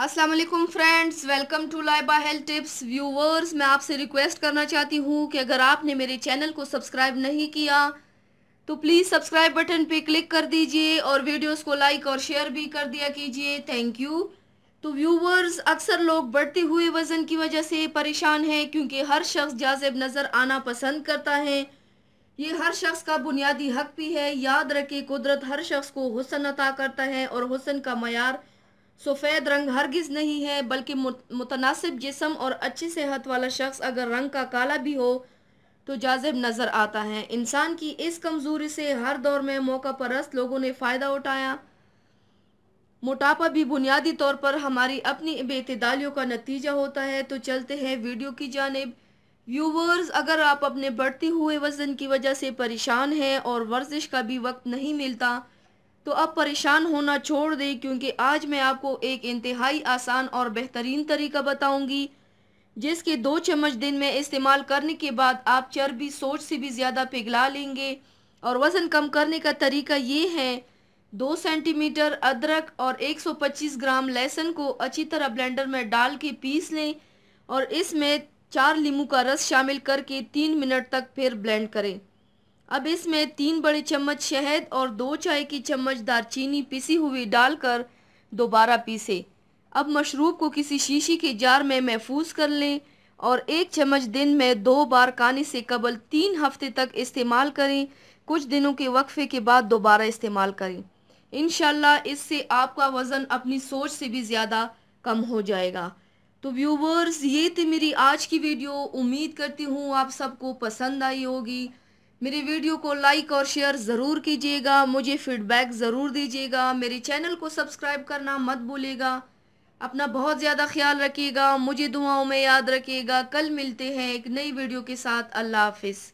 अस्सलाम वालेकुम friends welcome to Laiba health tips viewers मैं आपसे रिक्वेस्ट करना चाहती हूँ कि अगर आपने मेरे चैनल को सब्सक्राइब नहीं किया तो प्लीज़ सब्सक्राइब बटन पे क्लिक कर दीजिए और वीडियोस को लाइक और शेयर भी कर दिया कीजिए थैंक यू तो व्यूवर्स अक्सर लोग बढ़ते हुए वज़न की वजह से परेशान हैं क्योंकि हर शख्स जाजेब नज़र आना पसंद करता है ये हर शख्स का बुनियादी हक भी है याद रखे कुदरत हर शख्स को हुसन अता करता है और हुसन का मैार सफ़ेद रंग हरगिज़ नहीं है बल्कि मुतनासिब जिसम और अच्छी सेहत वाला शख्स अगर रंग का काला भी हो तो जाजिब नज़र आता है इंसान की इस कमज़ोरी से हर दौर में मौका परस्त लोगों ने फ़ायदा उठाया मोटापा भी बुनियादी तौर पर हमारी अपनी बेतदालियों का नतीजा होता है तो चलते हैं वीडियो की जानब व्यूवर्स अगर आप अपने बढ़ते हुए वज़न की वजह से परेशान हैं और वर्जिश का भी वक्त नहीं मिलता तो अब परेशान होना छोड़ दें क्योंकि आज मैं आपको एक इंतहाई आसान और बेहतरीन तरीका बताऊंगी जिसके दो चम्मच दिन में इस्तेमाल करने के बाद आप चर्बी सोच से भी ज़्यादा पिघला लेंगे और वज़न कम करने का तरीका ये है दो सेंटीमीटर अदरक और 125 ग्राम लहसुन को अच्छी तरह ब्लेंडर में डाल के पीस लें और इसमें चार लींबू का रस शामिल करके तीन मिनट तक फिर ब्लेंड करें अब इसमें तीन बड़े चम्मच शहद और दो चाय की चम्मच दारचीनी पिसी हुई डालकर दोबारा पीसे अब मशरूब को किसी शीशी के जार में महफूज कर लें और एक चम्मच दिन में दो बार खाने से कबल तीन हफ्ते तक इस्तेमाल करें कुछ दिनों के वक्फे के बाद दोबारा इस्तेमाल करें इन इससे आपका वज़न अपनी सोच से भी ज़्यादा कम हो जाएगा तो व्यूवर्स ये थी मेरी आज की वीडियो उम्मीद करती हूँ आप सबको पसंद आई होगी मेरी वीडियो को लाइक और शेयर ज़रूर कीजिएगा मुझे फीडबैक ज़रूर दीजिएगा मेरे चैनल को सब्सक्राइब करना मत भूलिएगा अपना बहुत ज़्यादा ख्याल रखिएगा मुझे दुआओं में याद रखिएगा कल मिलते हैं एक नई वीडियो के साथ अल्लाह हाफिज़